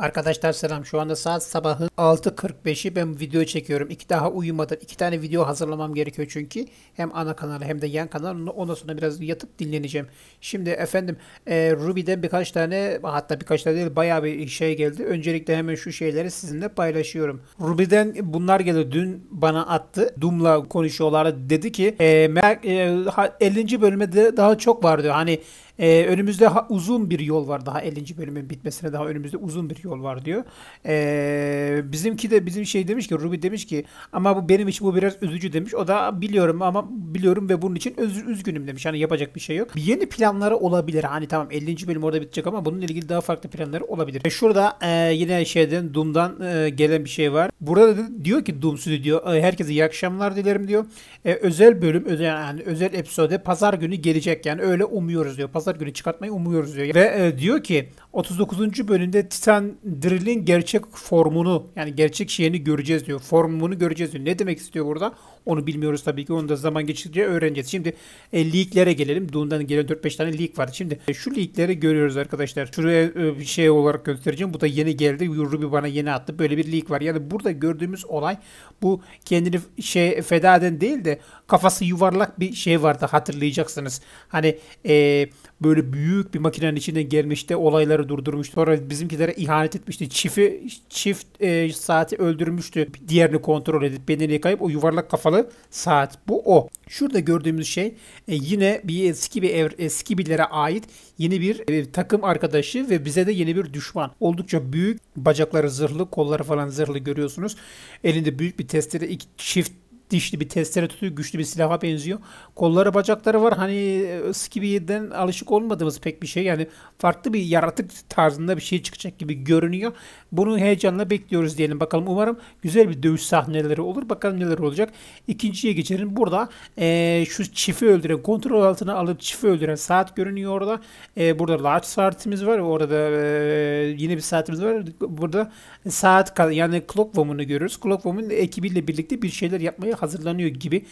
Arkadaşlar selam. Şu anda saat sabahı 6.45'i ben video çekiyorum. İki daha uyumadım. İki tane video hazırlamam gerekiyor çünkü. Hem ana kanalı hem de yan kanal. Ondan sonra biraz yatıp dinleneceğim. Şimdi efendim e, Ruby'den birkaç tane hatta birkaç tane değil bayağı bir şey geldi. Öncelikle hemen şu şeyleri sizinle paylaşıyorum. Ruby'den bunlar geldi. Dün bana attı. Doom'la konuşuyorlar. Dedi ki e, 50. E, bölümde daha çok var diyor. Hani e, önümüzde ha, uzun bir yol var daha 50. bölümün bitmesine daha önümüzde uzun bir yol var diyor. E, bizimki de bizim şey demiş ki Ruby demiş ki ama bu benim için bu biraz üzücü demiş. O da biliyorum ama biliyorum ve bunun için üz, üzgünüm demiş. Hani yapacak bir şey yok. Bir yeni planları olabilir. Hani tamam 50. bölüm orada bitecek ama bununla ilgili daha farklı planları olabilir. E, şurada e, yine şeyden Doom'dan e, gelen bir şey var. Burada da diyor ki Doom Studio e, herkese iyi akşamlar dilerim diyor. E, özel bölüm özel yani özel episode pazar günü gelecek yani öyle umuyoruz diyor. Pazar pazar günü çıkartmayı umuyoruz diyor. Ve e, diyor ki 39. bölümde Titan Drill'in gerçek formunu yani gerçek şeyini göreceğiz diyor. Formunu göreceğiz diyor. Ne demek istiyor burada? Onu bilmiyoruz tabii ki. Onu da zaman geçtikçe öğreneceğiz. Şimdi e, leaklere gelelim. Dune'dan gelen 4-5 tane leak var. Şimdi e, şu leakleri görüyoruz arkadaşlar. Şuraya e, şey olarak göstereceğim. Bu da yeni geldi. Ruby bana yeni attı. Böyle bir leak var. Yani burada gördüğümüz olay bu kendini şey feda eden değil de kafası yuvarlak bir şey vardı hatırlayacaksınız. Hani e, böyle büyük bir makinenin içine gelmişti. Olayları durdurmuştu. Sonra bizimkilere ihanet etmişti. Çifi çift e, saati öldürmüştü. Diğerini kontrol edip bedeni yıkayıp o yuvarlak kafalı saat. Bu o. Şurada gördüğümüz şey e, yine bir eski bir ev, eski birlere ait yeni bir e, takım arkadaşı ve bize de yeni bir düşman. Oldukça büyük bacakları zırhlı, kolları falan zırhlı görüyorsunuz. Elinde büyük bir testere iki çift dişli bir testere tutuyor. Güçlü bir silaha benziyor. Kolları bacakları var. Hani e, Skibby'den alışık olmadığımız pek bir şey. Yani farklı bir yaratık tarzında bir şey çıkacak gibi görünüyor. Bunu heyecanla bekliyoruz diyelim. Bakalım umarım güzel bir dövüş sahneleri olur. Bakalım neler olacak. İkinciye geçelim. Burada e, şu çifi öldüren, kontrol altına alıp çifi öldüren saat görünüyor orada. E, burada large saatimiz var. Orada e, yine bir saatimiz var. Burada saat yani Clock Woman'ı görüyoruz. Clock Woman ekibiyle birlikte bir şeyler yapmaya hazırlanıyor gibi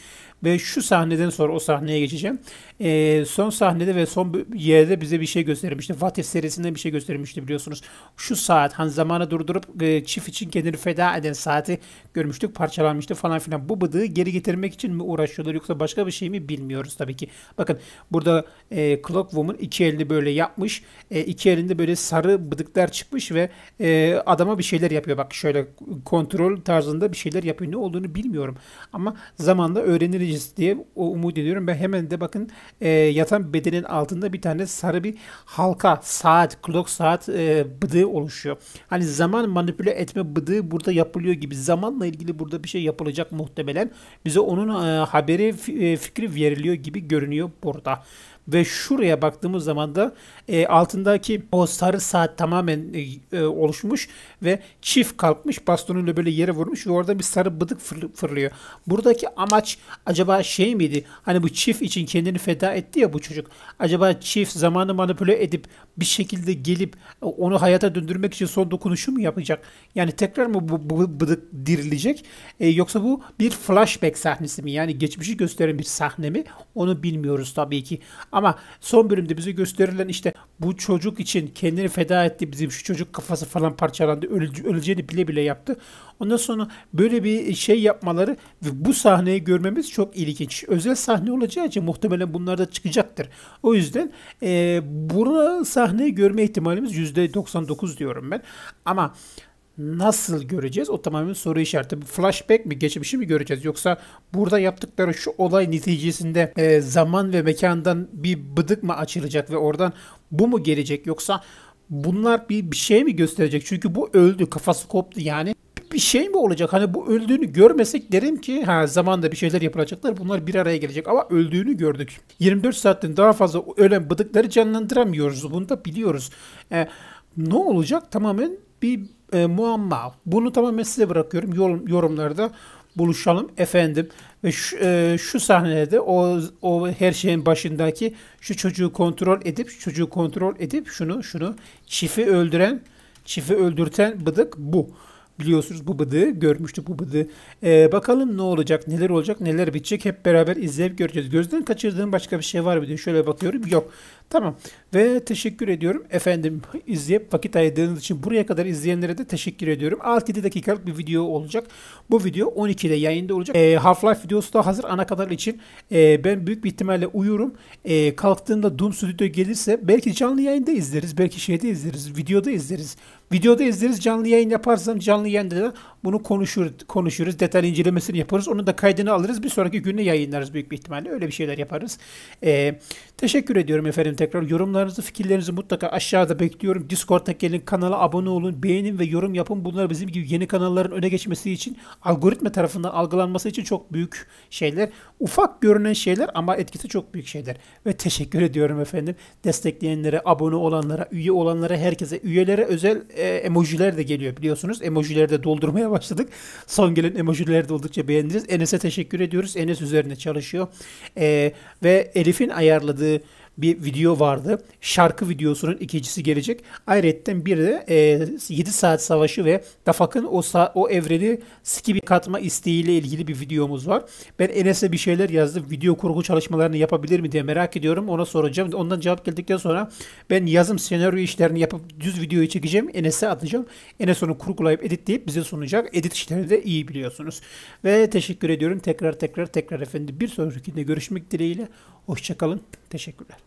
ve şu sahneden sonra o sahneye geçeceğim. E, son sahnede ve son yerde bize bir şey göstermişti. What If serisinden bir şey göstermişti biliyorsunuz. Şu saat hani zamanı durdurup e, çift için kendini feda eden saati görmüştük. Parçalanmıştı falan filan. Bu bıdığı geri getirmek için mi uğraşıyorlar yoksa başka bir şey mi bilmiyoruz tabii ki. Bakın burada e, Clock Woman iki elini böyle yapmış. E, iki elinde böyle sarı bıdıklar çıkmış ve e, adama bir şeyler yapıyor. Bak şöyle kontrol tarzında bir şeyler yapıyor. Ne olduğunu bilmiyorum. Ama zamanla öğreniriz diye o umut ediyorum. Ben hemen de bakın e, yatan bedenin altında bir tane sarı bir halka, saat, clock saat e, bıdığı oluşuyor. Hani zaman manipüle etme bıdığı burada yapılıyor gibi. Zamanla ilgili burada bir şey yapılacak muhtemelen. Bize onun e, haberi, e, fikri veriliyor gibi görünüyor burada. Ve şuraya baktığımız zaman da e, altındaki o sarı saat tamamen e, e, oluşmuş ve çift kalkmış bastonuyla böyle yere vurmuş ve orada bir sarı bıdık fır, fırlıyor. Buradaki amaç acaba şey miydi? Hani bu çift için kendini feda etti ya bu çocuk. Acaba çift zamanı manipüle edip bir şekilde gelip e, onu hayata döndürmek için son dokunuşu mu yapacak? Yani tekrar mı bu, bu bıdık dirilecek? E, yoksa bu bir flashback sahnesi mi? Yani geçmişi gösteren bir sahne mi? Onu bilmiyoruz tabii ki. Ama son bölümde bize gösterilen işte bu çocuk için kendini feda etti. Bizim şu çocuk kafası falan parçalandı. öleceğini bile bile yaptı. Ondan sonra böyle bir şey yapmaları ve bu sahneyi görmemiz çok ilginç. Özel sahne olacağı için muhtemelen bunlar da çıkacaktır. O yüzden e, bura sahneyi görme ihtimalimiz %99 diyorum ben. Ama nasıl göreceğiz? O tamamen soru işareti. Flashback mi, geçmişi mi göreceğiz? Yoksa burada yaptıkları şu olay neticesinde e, zaman ve mekandan bir bıdık mı açılacak ve oradan bu mu gelecek? Yoksa bunlar bir, bir şey mi gösterecek? Çünkü bu öldü, kafası koptu yani bir şey mi olacak? Hani bu öldüğünü görmesek derim ki ha zamanda bir şeyler yapılacaklar. Bunlar bir araya gelecek ama öldüğünü gördük. 24 saatten daha fazla ölen bıdıkları canlandıramıyoruz. Bunu da biliyoruz. E, ne olacak? Tamamen bir e, muamma. Bunu tamamen size bırakıyorum. Yorum, yorumlarda buluşalım efendim. Ve şu, e, şu sahnede o, o her şeyin başındaki şu çocuğu kontrol edip çocuğu kontrol edip şunu şunu çifi öldüren çifi öldürten bıdık bu. Biliyorsunuz bu bıdığı görmüştük bu bıdığı. Ee, bakalım ne olacak, neler olacak, neler bitecek hep beraber izleyip göreceğiz. Gözden kaçırdığım başka bir şey var mı diye şöyle bakıyorum. Yok. Tamam ve teşekkür ediyorum efendim izleyip vakit ayırdığınız için buraya kadar izleyenlere de teşekkür ediyorum. 6-7 dakikalık bir video olacak. Bu video 12'de yayında olacak. E, Half-Life videosu da hazır ana kadar için e, ben büyük bir ihtimalle uyurum. E, ee, kalktığımda Doom Studio gelirse belki canlı yayında izleriz. Belki şeyde izleriz. Videoda izleriz. Videoda izleriz. Canlı yayın yaparsam canlı yayında da bunu konuşur, konuşuruz. Detaylı incelemesini yaparız. Onun da kaydını alırız. Bir sonraki günü yayınlarız büyük bir ihtimalle. Öyle bir şeyler yaparız. Eee Teşekkür ediyorum efendim tekrar. Yorumlarınızı, fikirlerinizi mutlaka aşağıda bekliyorum. Discord'a gelin, kanala abone olun, beğenin ve yorum yapın. Bunlar bizim gibi yeni kanalların öne geçmesi için, algoritma tarafından algılanması için çok büyük şeyler. Ufak görünen şeyler ama etkisi çok büyük şeyler. Ve teşekkür ediyorum efendim. Destekleyenlere, abone olanlara, üye olanlara, herkese, üyelere özel e, emojiler de geliyor biliyorsunuz. Emojileri de doldurmaya başladık. Son gelen emojileri de oldukça beğendiniz. Enes'e teşekkür ediyoruz. Enes üzerine çalışıyor. E, ve Elif'in ayarladığı yayınladığı bir video vardı. Şarkı videosunun ikincisi gelecek. Ayrıca bir de e, 7 saat savaşı ve Dafak'ın o, o evreni Skib'i katma isteğiyle ilgili bir videomuz var. Ben Enes'e bir şeyler yazdım. Video kurgu çalışmalarını yapabilir mi diye merak ediyorum. Ona soracağım. Ondan cevap geldikten sonra ben yazım senaryo işlerini yapıp düz videoyu çekeceğim. Enes'e atacağım. Enes onu kurgulayıp editleyip bize sunacak. Edit işlerini de iyi biliyorsunuz. Ve teşekkür ediyorum. Tekrar tekrar tekrar efendim bir sonrakinde görüşmek dileğiyle. Hoşçakalın. Teşekkürler.